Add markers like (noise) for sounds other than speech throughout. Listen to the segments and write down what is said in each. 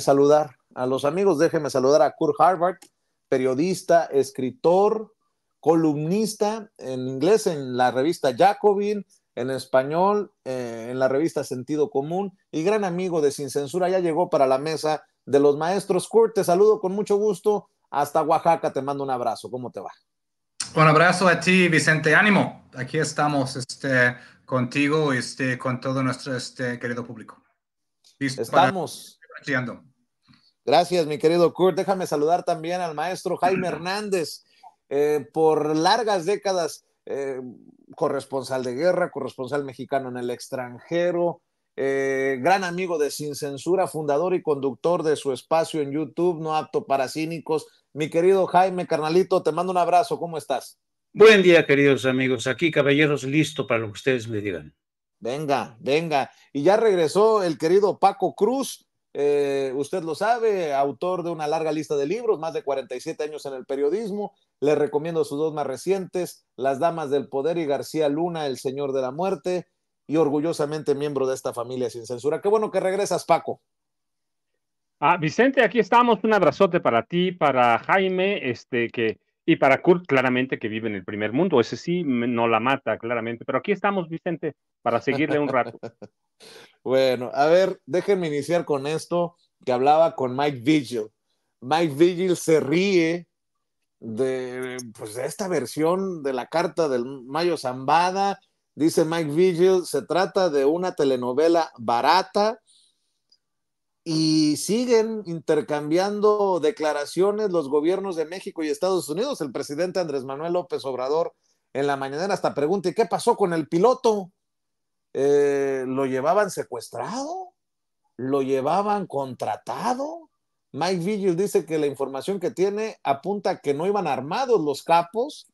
saludar a los amigos, Déjeme saludar a Kurt Harvard, periodista, escritor, columnista en inglés en la revista Jacobin, en español eh, en la revista Sentido Común y gran amigo de Sin Censura. Ya llegó para la mesa de los maestros. Kurt, te saludo con mucho gusto. Hasta Oaxaca, te mando un abrazo. ¿Cómo te va? Un abrazo a ti, Vicente. Ánimo. Aquí estamos este, contigo y este, con todo nuestro este, querido público. estamos. Gracias, mi querido Kurt. Déjame saludar también al maestro Jaime Hernández. Eh, por largas décadas, eh, corresponsal de guerra, corresponsal mexicano en el extranjero, eh, gran amigo de Sin Censura, fundador y conductor de su espacio en YouTube, no apto para cínicos. Mi querido Jaime, carnalito, te mando un abrazo. ¿Cómo estás? Buen día, queridos amigos. Aquí, caballeros, listo para lo que ustedes me digan. Venga, venga. Y ya regresó el querido Paco Cruz eh, usted lo sabe, autor de una larga lista de libros, más de 47 años en el periodismo. Le recomiendo sus dos más recientes, Las Damas del Poder y García Luna, El Señor de la Muerte, y orgullosamente miembro de esta familia sin censura. Qué bueno que regresas, Paco. Ah, Vicente, aquí estamos. Un abrazote para ti, para Jaime, este que y para Kurt, claramente que vive en el primer mundo. Ese sí no la mata, claramente. Pero aquí estamos, Vicente, para seguirle un rato. (laughs) Bueno, a ver, déjenme iniciar con esto que hablaba con Mike Vigil. Mike Vigil se ríe pues, de, esta versión de la carta del Mayo Zambada. Dice Mike Vigil, se trata de una telenovela barata y siguen intercambiando declaraciones los gobiernos de México y Estados Unidos. El presidente Andrés Manuel López Obrador en la mañanera hasta pregunta, ¿y qué pasó con el piloto? Eh, lo llevaban secuestrado, lo llevaban contratado. Mike Vigil dice que la información que tiene apunta que no iban armados los capos.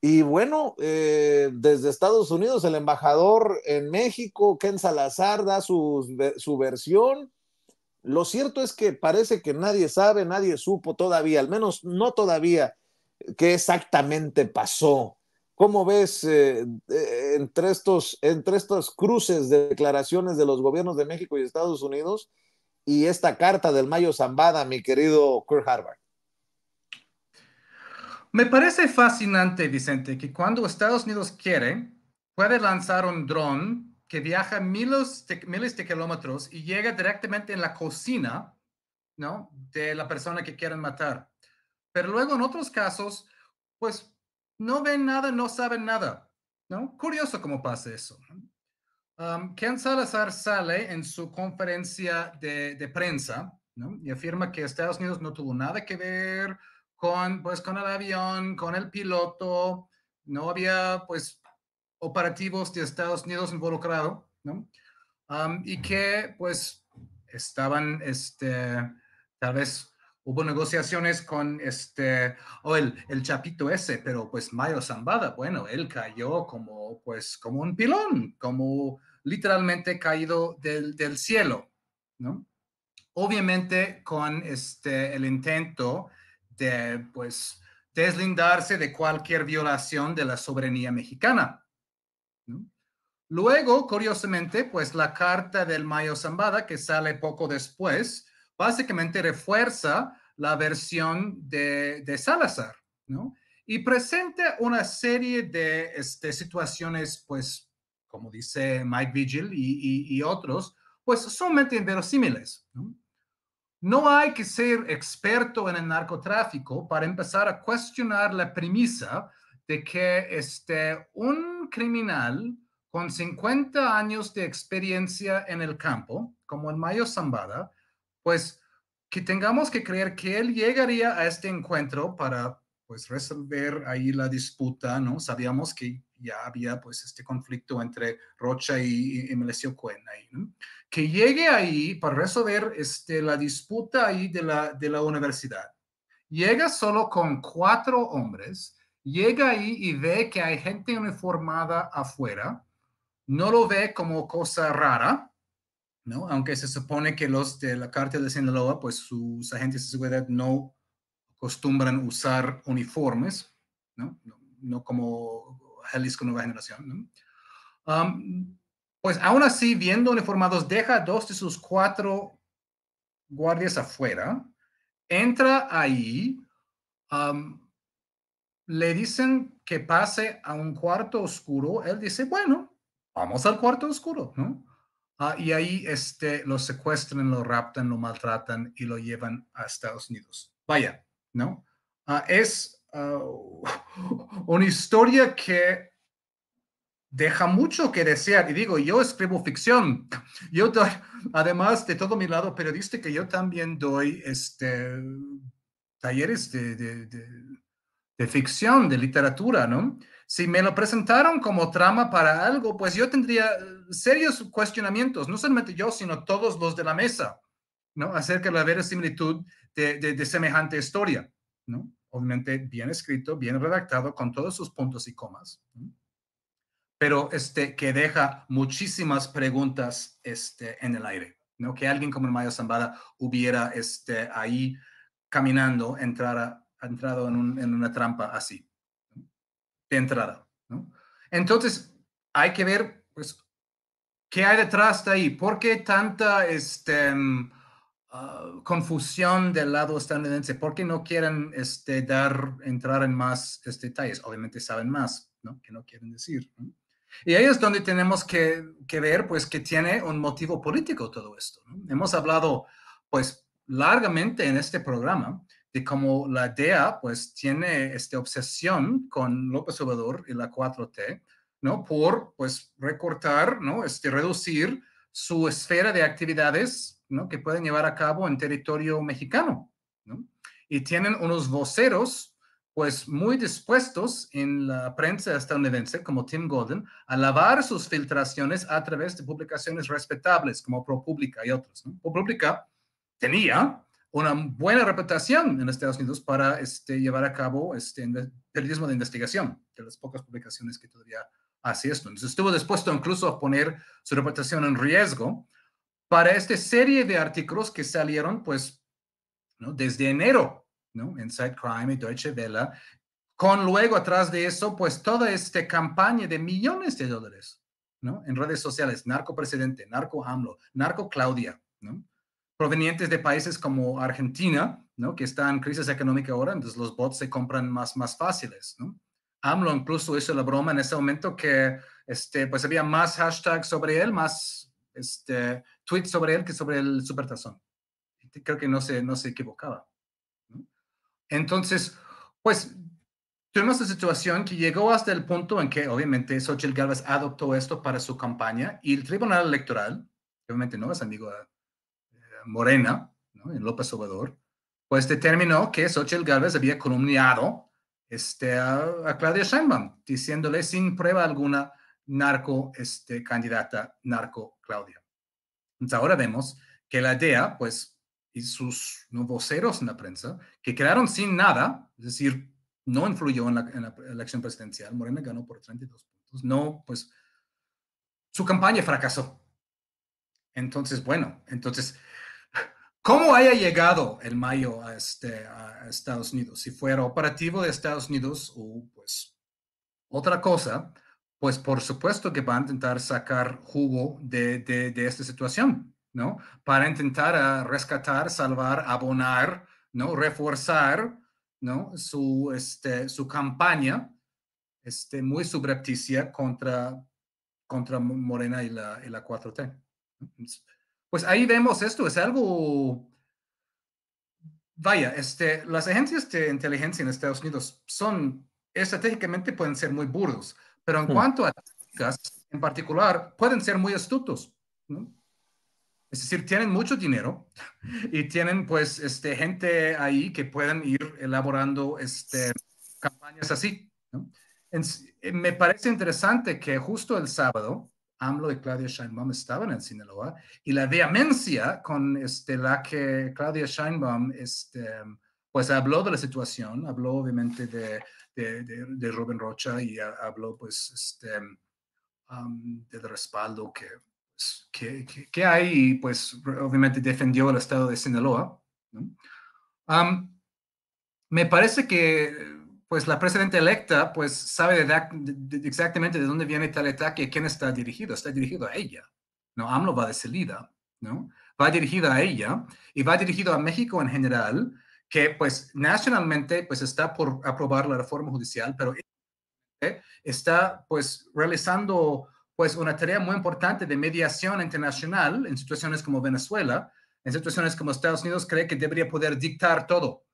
Y bueno, eh, desde Estados Unidos, el embajador en México, Ken Salazar, da su, su versión. Lo cierto es que parece que nadie sabe, nadie supo todavía, al menos no todavía, qué exactamente pasó ¿Cómo ves eh, eh, entre, estos, entre estas cruces de declaraciones de los gobiernos de México y Estados Unidos y esta carta del Mayo Zambada, mi querido Kurt Harvard? Me parece fascinante, Vicente, que cuando Estados Unidos quiere, puede lanzar un dron que viaja miles de, miles de kilómetros y llega directamente en la cocina ¿no? de la persona que quieren matar. Pero luego en otros casos, pues no ven nada, no saben nada. ¿no? Curioso cómo pasa eso. Ken Salazar sale en su conferencia de, prensa ¿no? y afirma que Estados Unidos no tuvo nada que ver con, pues, con el avión, con el piloto, no había pues, operativos de Estados Unidos involucrado ¿no? y que pues estaban este, tal vez hubo negociaciones con este, o oh, el, chapito ese, pero pues Mayo Zambada, bueno, él cayó como, pues, como un pilón, como literalmente caído del, cielo, ¿no? Obviamente con este, el intento de, pues, deslindarse de cualquier violación de la soberanía mexicana. Luego, curiosamente, pues la carta del Mayo Zambada, que sale poco después, básicamente refuerza la versión de, de Salazar, ¿no? Y presenta una serie de este, situaciones, pues, como dice Mike Vigil y, otros, pues sumamente inverosímiles. ¿no? no hay que ser experto en el narcotráfico para empezar a cuestionar la premisa de que este, un criminal con 50 años de experiencia en el campo, como el Mayo Zambada, pues que tengamos que creer que él llegaría a este encuentro para pues resolver ahí la disputa, ¿no? Sabíamos que ya había pues este conflicto entre Rocha y, y Melesio ¿no? Que llegue ahí para resolver este, la disputa ahí de la, de la universidad. Llega solo con cuatro hombres, llega ahí y ve que hay gente uniformada afuera, no lo ve como cosa rara, ¿no? Aunque se supone que los de la cártel de Sinaloa, pues sus agentes de seguridad no acostumbran usar uniformes, ¿no? No, no como con Nueva Generación, ¿no? pues aún así, viendo uniformados, deja dos de sus cuatro guardias afuera, entra ahí, le dicen que pase a un cuarto oscuro, él dice, bueno, vamos al cuarto oscuro, ¿no? Ah, y ahí este, lo secuestran, lo raptan, lo maltratan y lo llevan a Estados Unidos. Vaya, ¿no? Ah, es ah, una historia que deja mucho que desear. Y digo, yo escribo ficción. Yo además de todo mi lado que yo también doy este, talleres de ficción, de literatura, ¿no? Si me lo presentaron como trama para algo, pues yo tendría eh, serios cuestionamientos, no solamente yo, sino todos los de la mesa, ¿no? Acerca de la verosimilitud de, de, semejante historia, ¿no? Obviamente bien escrito, bien redactado, con todos sus puntos y comas, pero este, que deja muchísimas preguntas este, en el aire, ¿no? Que alguien como el Mayo Zambada hubiera este, ahí caminando, entrara, entrado en una trampa así entrada. ¿no? Entonces, hay que ver, pues, qué hay detrás de ahí, por qué tanta este, ah, confusión del lado estadounidense, por qué no quieren este, dar, entrar en más este, detalles. Obviamente saben más, ¿no? Que no quieren decir. Y ahí es donde tenemos que, que, ver, pues, que tiene un motivo político todo esto. ¿no? Hemos hablado, pues, largamente en este programa de cómo la DEA pues tiene esta obsesión con López Obrador y la 4T, ¿no? Por pues recortar, ¿no? Este, reducir su esfera de actividades, ¿no? Que pueden llevar a cabo en territorio mexicano, ¿no? Y tienen unos voceros pues muy dispuestos en la prensa estadounidense, como Tim Golden, a lavar sus filtraciones a través de publicaciones respetables como ProPublica y otros. ¿no? ProPublica tenía una buena reputación en Estados Unidos para este, llevar a cabo este periodismo de investigación, de las pocas publicaciones que todavía hace esto. Entonces estuvo dispuesto incluso a poner su reputación en riesgo para esta serie de artículos que salieron pues ¿no? desde enero, ¿no? Inside Crime y Deutsche Welle, con luego atrás de eso pues toda esta campaña de millones de dólares, ¿no? En redes sociales, narco presidente, narco AMLO, narco Claudia, ¿no? provenientes de países como Argentina, ¿no? que están en crisis económica ahora, entonces los bots se compran más, más fáciles. ¿no? AMLO incluso hizo la broma en ese momento que este, pues había más hashtags sobre él, más este, tweets sobre él que sobre el supertazón. Creo que no se, no se equivocaba. Entonces, pues tuvimos la situación que llegó hasta el punto en que obviamente Xochitl Galvez adoptó esto para su campaña y el Tribunal Electoral, obviamente no es amigo de Morena, en López Obrador, pues determinó que Xochitl Gálvez había calumniado este, a, Claudia Sheinbaum, diciéndole sin prueba alguna narco este, candidata, narco Claudia. Entonces ahora vemos que la DEA, pues, y sus voceros en la prensa, que quedaron sin nada, es decir, no influyó en la, en la elección presidencial, Morena ganó por 32 puntos, no, pues, su campaña fracasó. Entonces, bueno, entonces ¿Cómo haya llegado el Mayo a, este, Estados Unidos? Si fuera operativo de Estados Unidos o pues otra cosa, pues por supuesto que va a intentar sacar jugo de, esta situación, ¿no? Para intentar ah, rescatar, salvar, abonar, ¿no? Reforzar, ¿no? Su, este, su campaña este, muy subrepticia contra, contra Morena y la, y la 4T pues ahí vemos esto, es algo... Vaya, este, las agencias de inteligencia en Estados Unidos son, estratégicamente pueden ser muy burdos, pero en hmm. cuanto a tácticas en particular, pueden ser muy astutos. Es decir, tienen mucho dinero y tienen pues este, gente ahí que pueden ir elaborando este, campañas así. Eh, me parece interesante que justo el sábado AMLO y Claudia Scheinbaum estaban en Sinaloa y la vehemencia con este, la que Claudia Scheinbaum este, pues habló de la situación, habló obviamente de, de, de, Rubén Rocha y habló pues este, um, del respaldo pues, que, que, hay y pues obviamente defendió el estado de Sinaloa. Um, me parece que pues la presidenta electa pues sabe de, exactamente de dónde viene tal ataque y quién está dirigido. Está dirigido a ella. ¿no? AMLO va de salida, ¿no? Va dirigido a ella y va dirigido a México en general, que pues nacionalmente pues está por aprobar la reforma judicial, pero está pues realizando pues una tarea muy importante de mediación internacional en situaciones como Venezuela, en situaciones como Estados Unidos cree que debería poder dictar todo,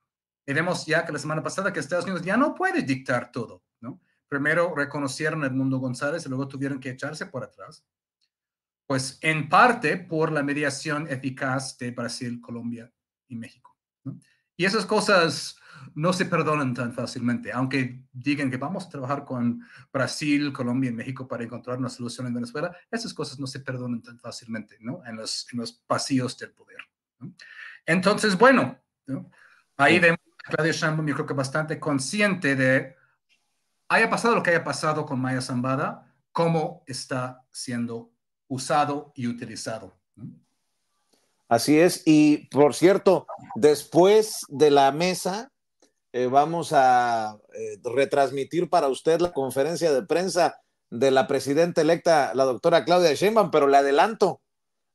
y vemos ya que la semana pasada que Estados Unidos ya no puede dictar todo, ¿no? Primero reconocieron a Edmundo González y luego tuvieron que echarse por atrás. Pues en parte por la mediación eficaz de Brasil, Colombia y México. Y esas cosas no se perdonan tan fácilmente, aunque digan que vamos a trabajar con Brasil, Colombia y México para encontrar una solución en Venezuela, esas cosas no se perdonan tan fácilmente, ¿no? En los, en los pasillos del poder. Entonces, bueno, ahí vemos Claudia Sheinbaum yo creo que bastante consciente de, haya pasado lo que haya pasado con Maya Zambada, cómo está siendo usado y utilizado. Así es, y por cierto, después de la mesa eh, vamos a eh, retransmitir para usted la conferencia de prensa de la presidenta electa, la doctora Claudia Sheinbaum, pero le adelanto,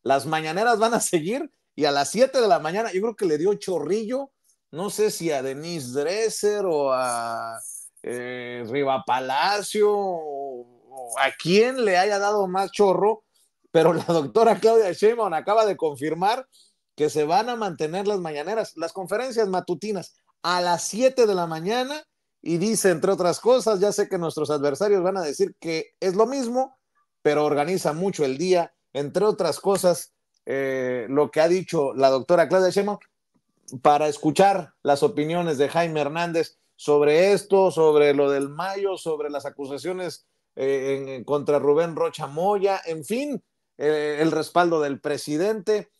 las mañaneras van a seguir y a las 7 de la mañana, yo creo que le dio chorrillo no sé si a Denise Dresser o a eh, Riva Palacio o, a quién le haya dado más chorro, pero la doctora Claudia Sheinbaum acaba de confirmar que se van a mantener las mañaneras, las conferencias matutinas a las 7 de la mañana y dice, entre otras cosas, ya sé que nuestros adversarios van a decir que es lo mismo, pero organiza mucho el día, entre otras cosas, eh, lo que ha dicho la doctora Claudia Sheinbaum, para escuchar las opiniones de Jaime Hernández sobre esto, sobre lo del Mayo, sobre las acusaciones eh, contra Rubén Rocha Moya, en fin, eh, el respaldo del presidente.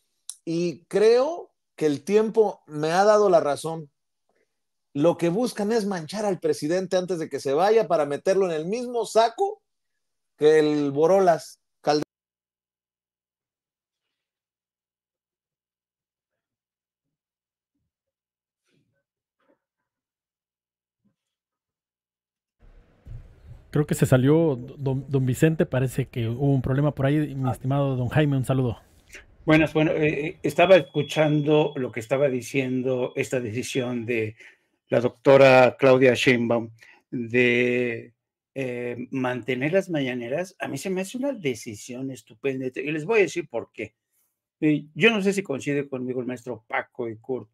Y creo que el tiempo me ha dado la razón. Lo que buscan es manchar al presidente antes de que se vaya para meterlo en el mismo saco que el Borolas, Creo que se salió don, Vicente, parece que hubo un problema por ahí. Mi ah. estimado don Jaime, un saludo. Buenas, bueno, eh, eh, estaba escuchando lo que estaba diciendo esta decisión de la doctora Claudia Sheinbaum de eh, mantener las mañaneras. A mí se me hace una decisión estupenda y les voy a decir por qué. yo no sé si coincide conmigo el maestro Paco y Kurt.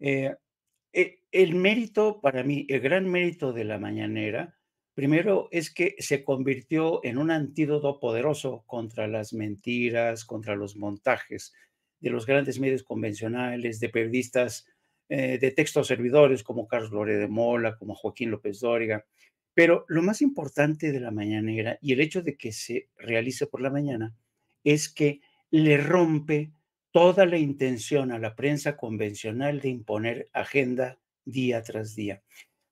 el mérito para mí, el gran mérito de la mañanera, Primero es que se convirtió en un antídoto poderoso contra las mentiras, contra los montajes de los grandes medios convencionales, de periodistas eh, de textos servidores como Carlos Lore de Mola, como Joaquín López Dóriga. Pero lo más importante de la mañanera y el hecho de que se realice por la mañana es que le rompe toda la intención a la prensa convencional de imponer agenda día tras día.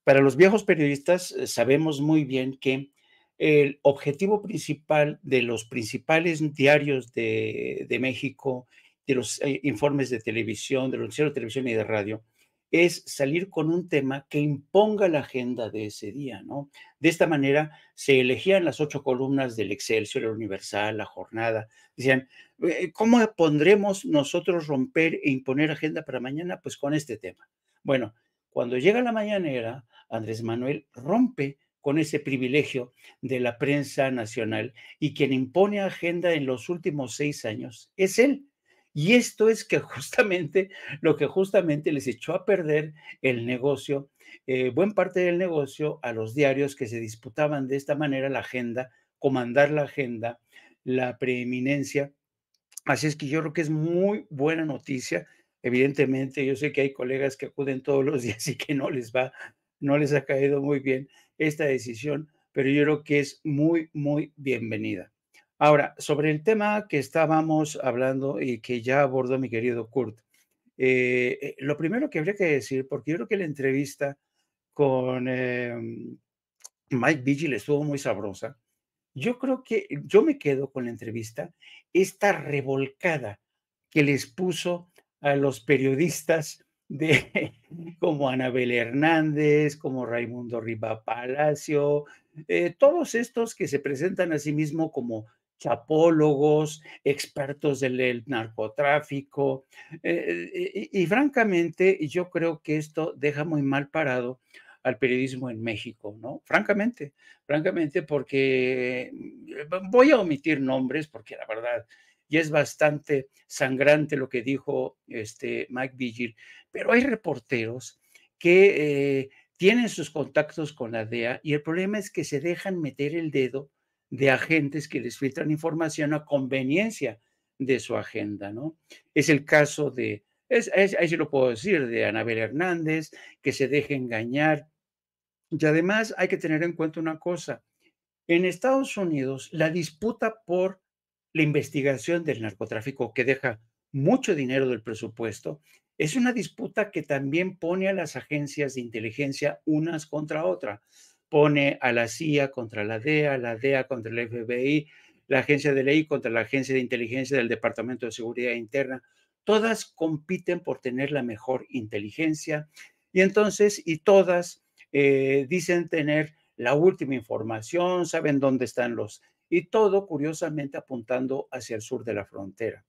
Para los viejos periodistas eh, sabemos muy bien que el objetivo principal de los principales diarios de, México, de los eh, informes de televisión, de los de televisión y de radio, es salir con un tema que imponga la agenda de ese día, ¿no? De esta manera se elegían las ocho columnas del Excelsior, el Universal, la Jornada. Decían, eh, ¿cómo pondremos nosotros romper e imponer agenda para mañana? Pues con este tema. Bueno, cuando llega la mañanera, Andrés Manuel rompe con ese privilegio de la prensa nacional y quien impone agenda en los últimos seis años es él. Y esto es que (laughs) justamente lo que justamente les echó a perder el negocio, eh, buen parte del negocio a los diarios que se disputaban de esta manera la agenda, comandar la agenda, la preeminencia. Así es que yo creo que es muy buena noticia Evidentemente, yo sé que hay colegas que acuden todos los (laughs) días y que no les va, no les ha caído muy bien esta decisión, pero yo creo que es muy, muy bienvenida. Ahora, sobre el tema que estábamos hablando y que ya abordó mi querido Kurt, eh, eh, lo primero que habría que decir, porque yo creo que la entrevista con em, Mike Vigil estuvo muy sabrosa, yo creo que yo me quedo con la entrevista, esta revolcada que les puso a los periodistas de, (laughs) como Anabel Hernández, como Raimundo Riva Palacio, eh, todos estos que se presentan a sí mismo como chapólogos, expertos del, narcotráfico. Eh, eh, y, francamente, yo creo que esto deja muy mal parado al periodismo en México, ¿no? Francamente, francamente, porque voy a omitir nombres porque la verdad y es bastante sangrante lo que dijo este Mike Vigil, pero hay reporteros que eh, tienen sus contactos con la DEA y el problema es que se dejan meter el dedo de agentes que les filtran información a conveniencia de su agenda, ¿no? Es el caso de, ahí se lo puedo decir, de Anabel Hernández, que se deje engañar. Y además hay que tener en cuenta una cosa, en Estados Unidos la disputa por la investigación del narcotráfico, que deja mucho dinero del presupuesto, es una disputa que también pone a las agencias de inteligencia unas contra otras. Pone a la CIA contra la DEA, la DEA contra el FBI, la agencia de ley contra la agencia de inteligencia del Departamento de Seguridad Interna. Todas compiten por tener la mejor inteligencia y entonces, y todas eh, dicen tener la última información, saben dónde están los y todo curiosamente apuntando hacia el sur de la frontera.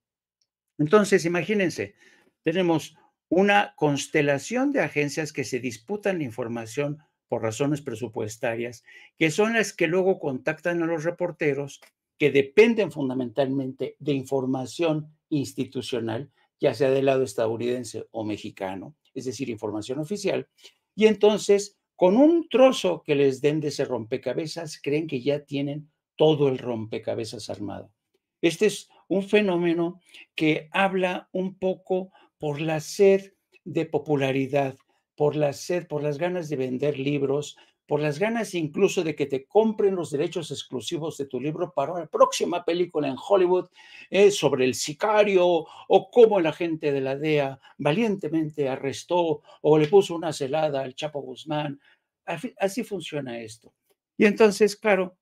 Entonces, imagínense, tenemos una constelación de agencias que se disputan la información por razones presupuestarias, que son las que luego contactan a los reporteros, que dependen fundamentalmente de información institucional, ya sea del lado estadounidense o mexicano, es decir, información oficial, y entonces con un trozo que les den de ese rompecabezas creen que ya tienen todo el rompecabezas armado. Este es un fenómeno que habla un poco por la sed de popularidad, por la sed, por las ganas de vender libros, por las ganas incluso de que te compren los derechos exclusivos de tu libro para la próxima película en Hollywood eh, sobre el sicario o cómo la gente de la DEA valientemente arrestó o le puso una celada al Chapo Guzmán. Así funciona esto. Y entonces, claro,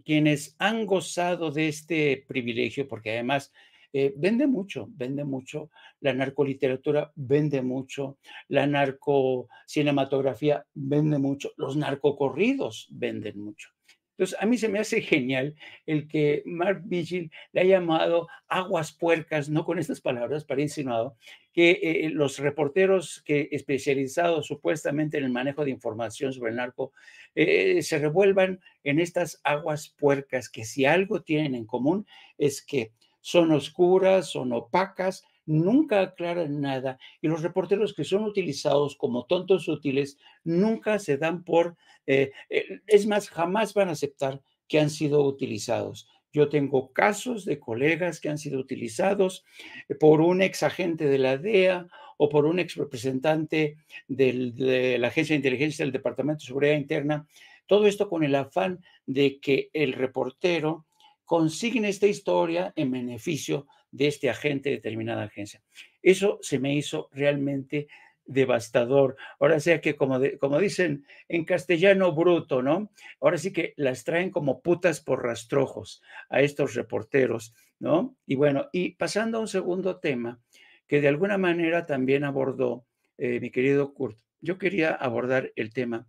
quienes han gozado de este privilegio, porque además eh, vende mucho, vende mucho, la narcoliteratura vende mucho, la narcocinematografía vende mucho, los narcocorridos venden mucho. Entonces, a mí se me hace genial el que Mark Vigil le ha llamado aguas puercas, no con estas palabras, para insinuado, que eh, eh, los reporteros que especializados supuestamente en el manejo de información sobre el narco eh, se revuelvan en estas aguas puercas que si algo tienen en común es que son oscuras, son opacas, nunca aclaran nada y los reporteros que son utilizados como tontos útiles nunca se dan por, eh, eh, es más, jamás van a aceptar que han sido utilizados. Yo tengo casos de colegas que han sido utilizados eh, por un ex agente de la DEA o por un ex representante de la Agencia de Inteligencia del Departamento de Seguridad Interna. Todo esto con el afán de que el reportero consiguen esta historia en beneficio de este agente de determinada agencia. Eso se me hizo realmente devastador. Ahora sea que, como, dicen en castellano bruto, ¿no? Ahora sí que las traen como putas por rastrojos a estos reporteros, ¿no? Y bueno, y pasando a un segundo tema que de alguna manera también abordó eh, mi querido Kurt, yo quería abordar el tema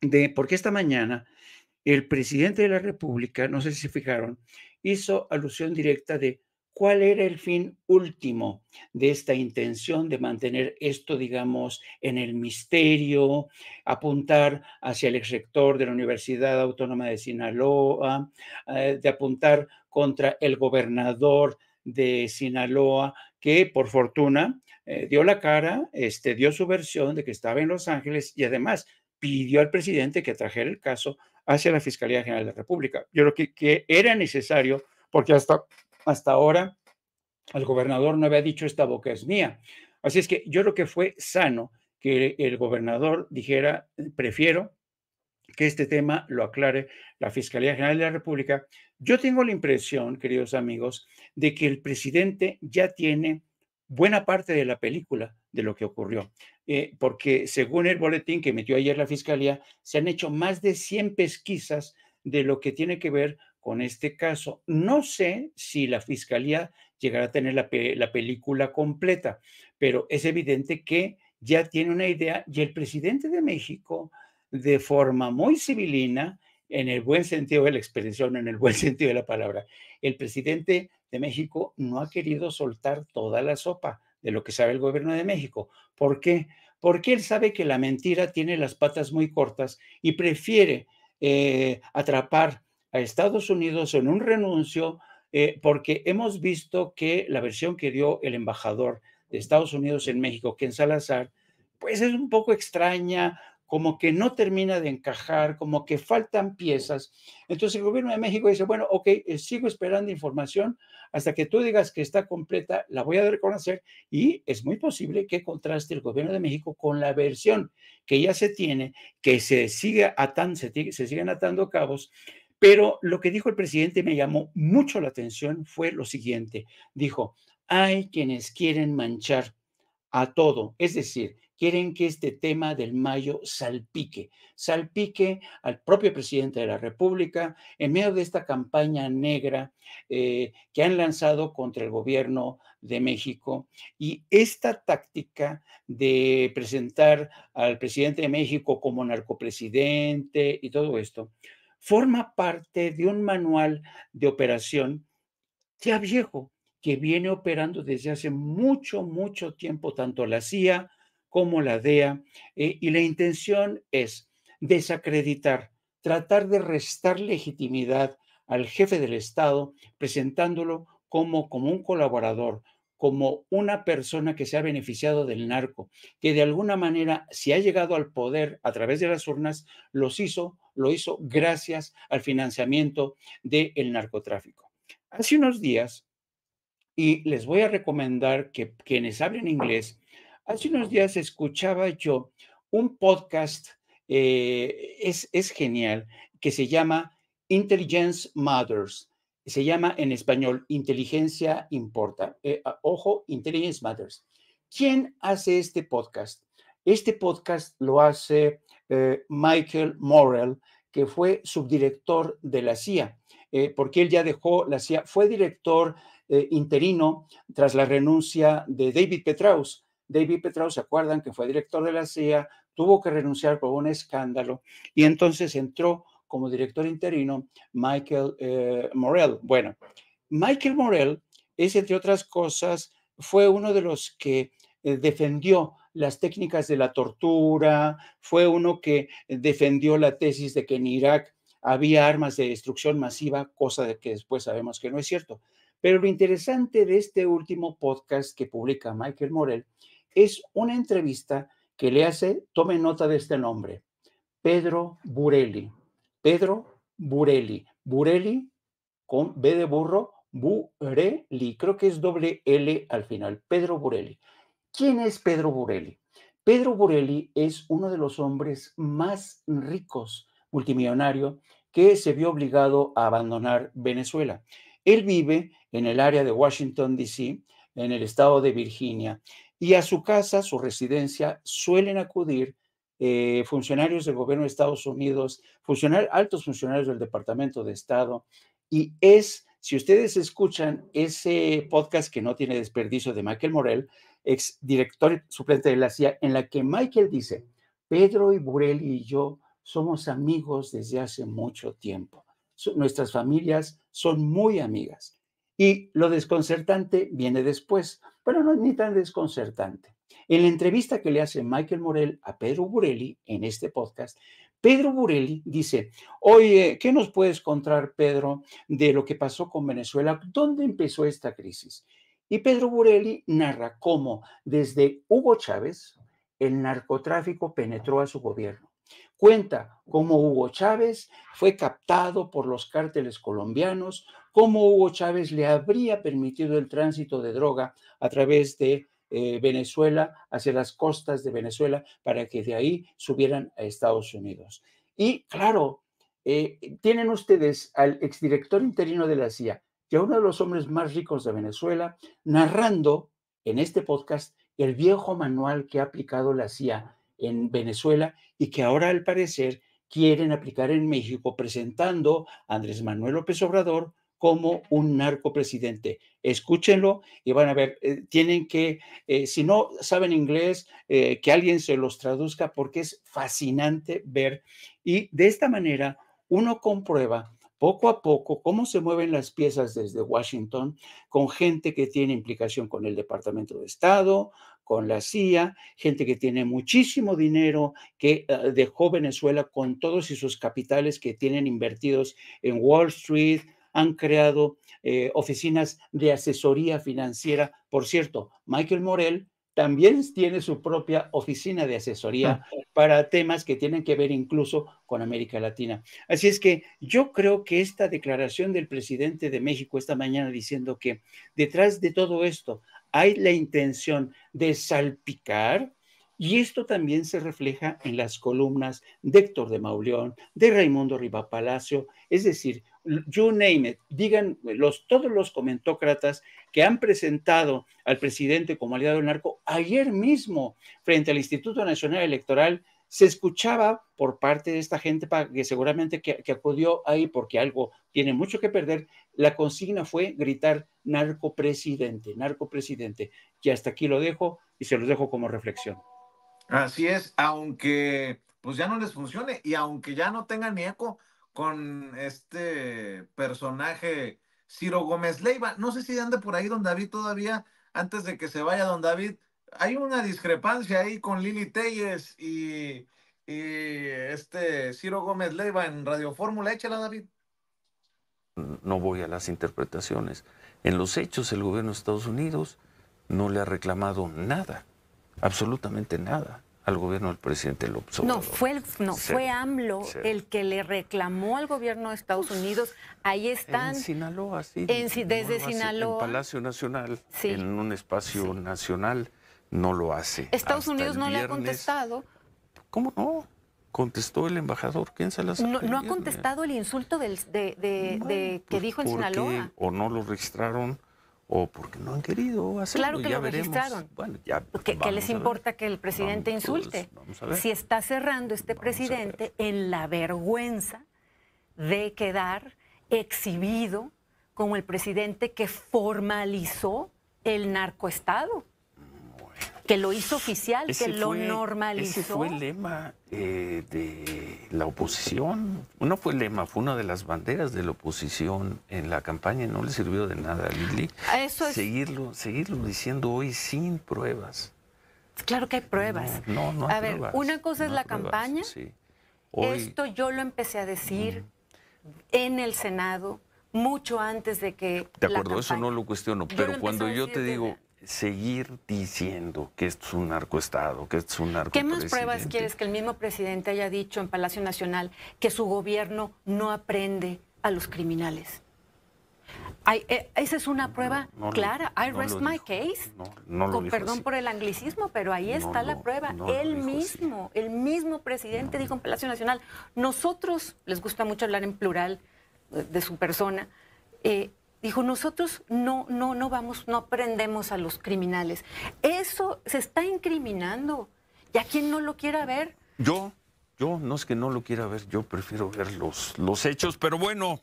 de, porque esta mañana el presidente de la República, no sé si se fijaron, hizo alusión directa de cuál era el fin último de esta intención de mantener esto, digamos, en el misterio, apuntar hacia el exrector de la Universidad Autónoma de Sinaloa, eh, de apuntar contra el gobernador de Sinaloa, que por fortuna eh, dio la cara, este, dio su versión de que estaba en Los Ángeles y además pidió al presidente que trajera el caso hacia la Fiscalía General de la República. Yo creo que, era necesario, porque hasta, hasta ahora el gobernador no había dicho esta boca es mía. Así es que yo creo que fue sano que el gobernador dijera, prefiero que este tema lo aclare la Fiscalía General de la República. Yo tengo la impresión, queridos amigos, de que el presidente ya tiene buena parte de la película de lo que ocurrió, eh, porque según el boletín que metió ayer la Fiscalía, se han hecho más de 100 pesquisas de lo que tiene que ver con este caso. No sé si la Fiscalía llegará a tener la, la película completa, pero es evidente que ya tiene una idea y el presidente de México, de forma muy civilina, en el buen sentido de la expresión, en el buen (laughs) sentido de la palabra, el presidente de México no ha querido soltar toda la sopa de lo que sabe el gobierno de México. ¿Por qué? Porque él sabe que la mentira tiene las patas muy cortas y prefiere eh, atrapar a Estados Unidos en un renuncio, eh, porque hemos visto que la versión que dio el embajador de Estados Unidos en México, Ken Salazar, pues es un poco extraña, como que no termina de encajar, como que faltan piezas. Entonces el gobierno de México dice, bueno, ok, eh, sigo esperando información hasta que tú digas que está completa, la voy a reconocer y es muy posible que contraste el gobierno de México con la versión que ya se tiene, que se, sigue se, se siguen atando cabos. Pero lo que dijo el presidente me llamó mucho la atención fue lo siguiente. Dijo, hay quienes quieren manchar a todo, es decir, quieren que este tema del mayo salpique, salpique al propio presidente de la República en medio de esta campaña negra eh, que han lanzado contra el gobierno de México. Y esta táctica de presentar al presidente de México como narcopresidente y todo esto, forma parte de un manual de operación ya viejo que viene operando desde hace mucho, mucho tiempo, tanto la CIA como la DEA, eh, y la intención es desacreditar, tratar de restar legitimidad al jefe del Estado, presentándolo como, como un colaborador, como una persona que se ha beneficiado del narco, que de alguna manera, si ha llegado al poder a través de las urnas, hizo, lo hizo gracias al financiamiento del narcotráfico. Hace unos días, y les voy a recomendar que quienes hablen inglés Hace unos días escuchaba yo un podcast, eh, es, es genial, que se llama Intelligence Matters. Se llama en español Inteligencia Importa. Eh, ah, ojo, Intelligence Matters. ¿Quién hace este podcast? Este podcast lo hace eh, Michael Morrell, que fue subdirector de la CIA, porque él ya dejó la CIA, fue director interino tras la renuncia de David Petraus, David Petrao, ¿se acuerdan? Que fue director de la CIA, tuvo que renunciar por un escándalo y entonces entró como director interino Michael eh, Morell. Bueno, Michael Morell es, entre otras cosas, fue uno de los que eh, defendió las técnicas de la tortura, fue uno que defendió la tesis de que en Irak había armas de destrucción masiva, cosa de que después sabemos que no es cierto. Pero lo interesante de este último podcast que publica Michael Morell es una entrevista que le hace, tome nota de este nombre, Pedro Burelli. Pedro Burelli. Burelli con B de burro, Burelli. Creo que es doble L al final. Pedro Burelli. ¿Quién es Pedro Burelli? Pedro Burelli es uno de los hombres más ricos, multimillonario, que se vio obligado a abandonar Venezuela. Él vive en el área de Washington, D.C., en el estado de Virginia, y a su casa, su residencia, suelen acudir eh, funcionarios del gobierno de Estados Unidos, altos funcionarios del Departamento de Estado. Y es, si ustedes escuchan ese podcast que no tiene desperdicio de Michael Morel, ex director suplente de la CIA, en la que Michael dice, Pedro y Burel y yo somos amigos desde hace mucho tiempo. Nuestras familias son muy amigas. Y lo desconcertante viene después, pero no es ni tan desconcertante. En la entrevista que le hace Michael Morel a Pedro Burelli en este podcast, Pedro Burelli dice, oye, ¿qué nos puedes contar, Pedro, de lo que pasó con Venezuela? ¿Dónde empezó esta crisis? Y Pedro Burelli narra cómo desde Hugo Chávez el narcotráfico penetró a su gobierno. Cuenta cómo Hugo Chávez fue captado por los cárteles colombianos, cómo Hugo Chávez le habría permitido el tránsito de droga a través de eh, Venezuela hacia las costas de Venezuela para que de ahí subieran a Estados Unidos. Y claro, eh, tienen ustedes al exdirector interino de la CIA que es uno de los hombres más ricos de Venezuela narrando en este podcast el viejo manual que ha aplicado la CIA en Venezuela y que ahora al parecer quieren aplicar en México presentando a Andrés Manuel López Obrador como un narcopresidente. Escúchenlo y van a ver, eh, tienen que, eh, si no saben inglés, eh, que alguien se los traduzca porque es fascinante ver. Y de esta manera uno comprueba poco a poco cómo se mueven las piezas desde Washington con gente que tiene implicación con el Departamento de Estado, con la CIA, gente que tiene muchísimo dinero, que dejó Venezuela con todos y sus capitales que tienen invertidos en Wall Street, han creado eh, oficinas de asesoría financiera. Por cierto, Michael Morel también tiene su propia oficina de asesoría ah, para temas que tienen que ver incluso con América Latina. Así es que yo creo que esta declaración del presidente de México esta mañana diciendo que detrás de todo esto hay la intención de salpicar, y esto también se refleja en las columnas de Héctor de Mauleón, de Raimundo Riva Palacio, es decir, you name it, digan los, todos los comentócratas que han presentado al presidente como aliado del narco, ayer mismo frente al Instituto Nacional Electoral se escuchaba por parte de esta gente que seguramente que, acudió ahí porque algo tiene mucho que perder, la consigna fue gritar narco presidente narco presidente Y hasta aquí lo dejo y se los dejo como reflexión. Así es, aunque pues ya no les funcione y aunque ya no tengan ni eco, con este personaje Ciro Gómez Leiva. No sé si ande por ahí don David todavía, antes de que se vaya don David. Hay una discrepancia ahí con Lili Telles y, y este Ciro Gómez Leiva en Radio Fórmula. Échala, David. No voy a las interpretaciones. En los hechos, el gobierno de Estados Unidos no le ha reclamado nada, absolutamente nada al gobierno del presidente López Obrador. No, fue, no, fue AMLO el que le reclamó al gobierno de Estados Unidos. Ahí están. En Sinaloa, sí. desde Sinaloa. Palacio Nacional, en un espacio nacional, no lo hace. Estados Unidos no le ha contestado. ¿Cómo no? Contestó el embajador, ¿quién se No, ha contestado el insulto de, de, que pues, dijo en Sinaloa. O no lo registraron o porque no han querido hacerlo. Claro que lo registraron. Bueno, ya, ¿Qué, les importa que el presidente insulte? si está cerrando este presidente en la vergüenza de quedar exhibido como el presidente que formalizó el narcoestado que lo hizo oficial, que lo normalizó. fue el lema eh, de la oposición. No fue el lema, fue una de las banderas de la oposición en la campaña y no le sirvió de nada a Lili. seguirlo, seguirlo diciendo hoy sin pruebas. Claro que hay pruebas. No, no, no A ver, una cosa es la campaña. Esto yo lo empecé a decir en el Senado mucho antes de que. De acuerdo, eso no lo cuestiono, pero cuando yo te digo, seguir diciendo que esto es un narcoestado, que esto es un narco. ¿Qué más pruebas quieres que el mismo presidente haya dicho en Palacio Nacional que su gobierno no aprende a los criminales? Eh, esa es una prueba clara. I rest my case. Con perdón por el anglicismo, pero ahí está la prueba. Él mismo, el mismo presidente dijo en Palacio Nacional, nosotros, les gusta mucho hablar en plural eh, de su persona, eh, Dijo, nosotros no, no, no vamos, no aprendemos a los criminales. Eso se está incriminando. Y a quien no lo quiera ver. Yo, yo, no es que no lo quiera ver, yo prefiero ver los, los hechos, pero bueno,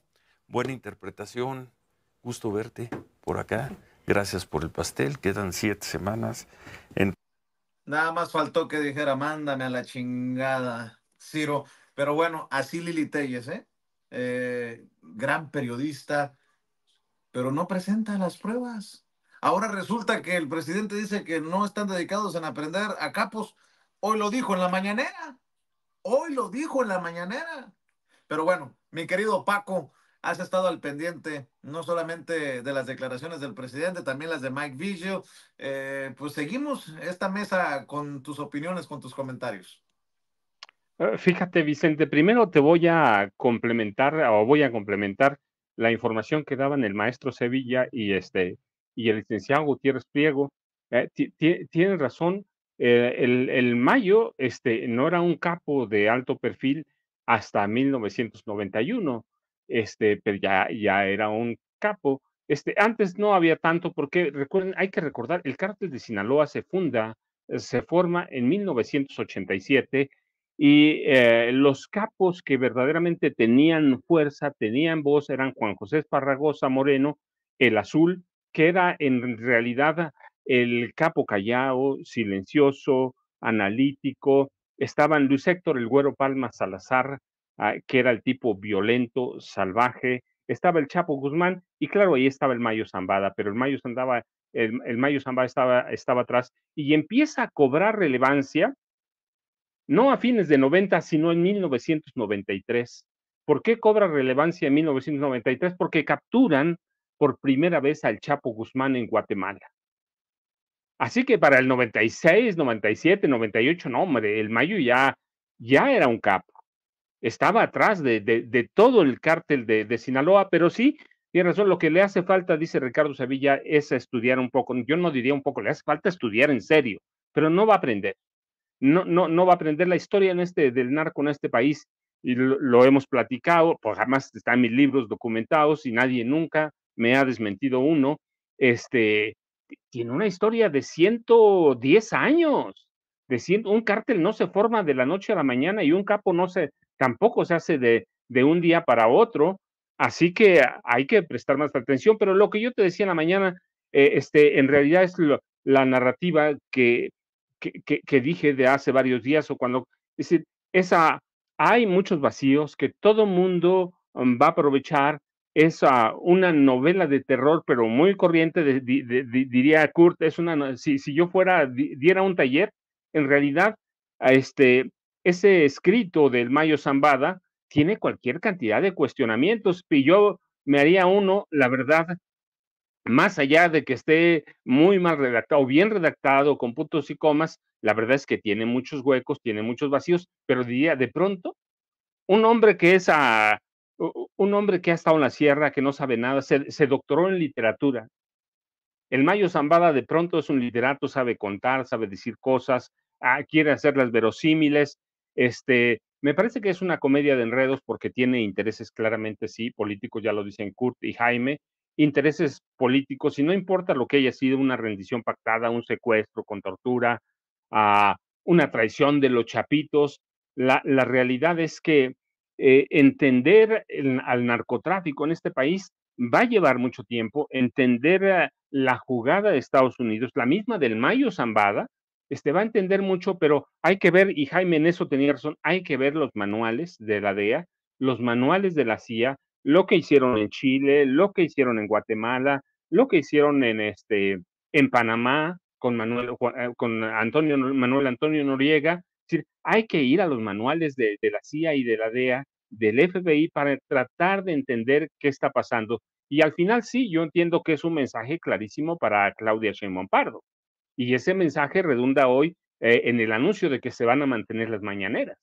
buena interpretación. Gusto verte por acá. Gracias por el pastel. Quedan siete semanas. En... Nada más faltó que dijera, mándame a la chingada, Ciro. Pero bueno, así Lili Telles, eh, eh gran periodista pero no presenta las pruebas. Ahora resulta que el presidente dice que no están dedicados en aprender a capos. Hoy lo dijo en la mañanera. Hoy lo dijo en la mañanera. Pero bueno, mi querido Paco, has estado al pendiente no solamente de las declaraciones del presidente, también las de Mike Vigio. Eh, pues seguimos esta mesa con tus opiniones, con tus comentarios. Eh, fíjate, Vicente, primero te voy a complementar o voy a complementar la información que daban el maestro Sevilla y, este, y el licenciado Gutiérrez Priego eh, tienen razón, eh, el, el, Mayo este, no era un capo de alto perfil hasta 1991, este, pero ya, ya era un capo. Este, antes no había tanto porque recuerden, hay que recordar, el cártel de Sinaloa se funda, eh, se forma en 1987 y eh, los capos que verdaderamente tenían fuerza, tenían voz, eran Juan José Esparragosa Moreno, el azul, que era en realidad el capo callao, silencioso, analítico. Estaban Luis Héctor, el güero Palma Salazar, ah, que era el tipo violento, salvaje. Estaba el Chapo Guzmán y claro, ahí estaba el Mayo Zambada, pero el Mayo Zambada, el, Mayo Zambada estaba, estaba atrás y empieza a cobrar relevancia no a fines de 90, sino en 1993. ¿Por qué cobra relevancia en 1993? Porque capturan por primera vez al Chapo Guzmán en Guatemala. Así que para el 96, 97, 98, no, hombre, el Mayo ya, ya era un capo. Estaba atrás de, todo el cártel de, de, Sinaloa, pero sí, tiene razón, lo que le hace falta, dice Ricardo Sevilla, es estudiar un poco. Yo no diría un poco, le hace falta estudiar en serio, pero no va a aprender no, no, no va a aprender la historia en este, del narco en este país. Y lo, hemos platicado, pues jamás están mis libros documentados y nadie nunca me ha desmentido uno. Este, tiene una historia de 110 años. De un cártel no se forma de la noche a la mañana y un capo no se, tampoco se hace de, un día para otro. Así que hay que prestar más atención, pero lo que yo te decía en la mañana, eh, este, en realidad es la narrativa que que, dije de hace varios días o cuando... Es decir, esa, hay muchos vacíos que todo mundo mm, va a aprovechar. esa ah, una novela de terror, pero muy corriente, de, diría Kurt. Es una, si, si yo fuera, diera un taller, en realidad, este, ese escrito del Mayo Zambada tiene cualquier cantidad de cuestionamientos. Y yo me haría uno, la verdad, más allá de que esté muy mal redactado, bien redactado, con puntos y comas, la verdad es que tiene muchos huecos, tiene muchos vacíos, pero diría, de pronto, un hombre que es a, un hombre que ha estado en la sierra, que no sabe nada, se, doctoró en literatura. El Mayo Zambada de pronto es un literato, sabe contar, sabe decir cosas, ah, quiere hacerlas verosímiles. Este, me parece que es una comedia de enredos porque tiene intereses claramente, sí, políticos, ya lo dicen Kurt y Jaime, intereses políticos y no importa lo que haya sido una rendición pactada, un secuestro con tortura, ah, una traición de los chapitos, la, realidad es que eh, entender al narcotráfico en este país va a llevar mucho tiempo, entender eh, la jugada de Estados Unidos, la misma del Mayo Zambada, este, va a entender mucho, pero hay que ver, y Jaime en eso tenía razón, hay que ver los manuales de la DEA, los manuales de la CIA, lo que hicieron en Chile, lo que hicieron en Guatemala, lo que hicieron en, este, en Panamá con, Manuel, eh, con Antonio, Manuel Antonio Noriega. hay que ir a los manuales de, la CIA y de la DEA, del FBI, para tratar de entender qué está pasando. Y al final sí, yo entiendo que es un mensaje clarísimo para Claudia Sheinbaum Pardo. Y ese mensaje redunda hoy eh, en el anuncio de que se van a mantener las mañaneras.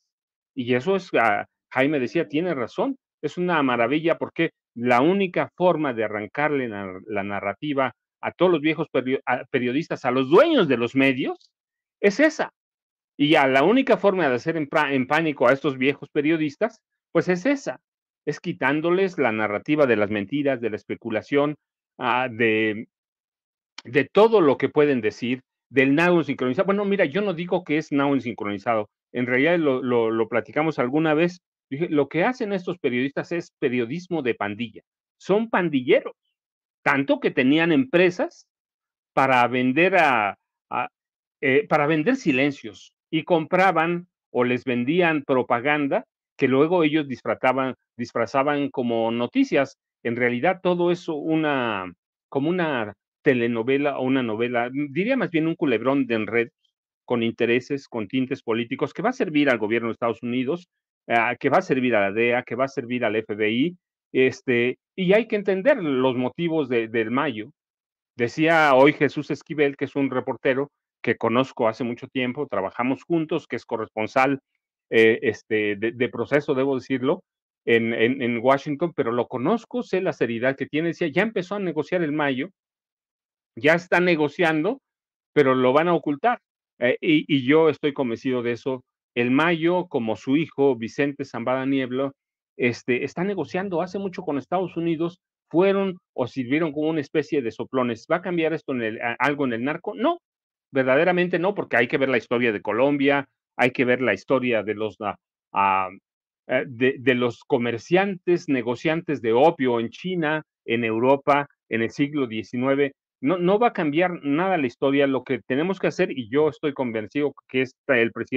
Y eso es, ah, Jaime decía, tiene razón, es una maravilla porque la única forma de arrancarle la, narrativa a todos los viejos periodistas, a los dueños de los medios, es esa. Y la única forma de hacer en, pánico a estos viejos periodistas, pues es esa, es quitándoles la narrativa de las mentiras, de la especulación, ah, de, todo lo que pueden decir, del now sincronizado. Bueno, mira, yo no digo que es now sincronizado, en realidad lo platicamos alguna vez, lo que hacen estos periodistas es periodismo de pandilla. Son pandilleros. Tanto que tenían empresas para vender eh, para vender silencios y compraban o les vendían propaganda que luego ellos disfrazaban, disfrazaban como noticias. En realidad todo eso una como una telenovela o una novela, mm, diría más bien un culebrón de enredos con intereses, con tintes políticos que va a servir al gobierno de Estados Unidos Ah, que va a servir a la DEA, que va a servir al FBI, este, y hay que entender los motivos del mayo. Decía hoy Jesús Esquivel, que es un reportero que conozco hace mucho tiempo, trabajamos juntos, que es corresponsal eh, este, de, proceso, debo decirlo, en, Washington, pero lo conozco, sé la seriedad que tiene. Decía, ya empezó a negociar el mayo, ya está negociando, pero lo van a ocultar. Eh, y, y yo estoy convencido de eso el Mayo, como su hijo Vicente Zambada Nieblo, este, está negociando hace mucho con Estados Unidos, fueron o sirvieron como una especie de soplones. ¿Va a cambiar esto en algo en el narco? No, verdaderamente no, porque hay que ver la historia de Colombia, hay que ver la historia de los, ah, ah, eh, los comerciantes, negociantes de opio en China, en Europa, en el siglo XIX. No, no, va a cambiar nada la historia. Lo que tenemos que hacer, y yo estoy convencido que es el presidente.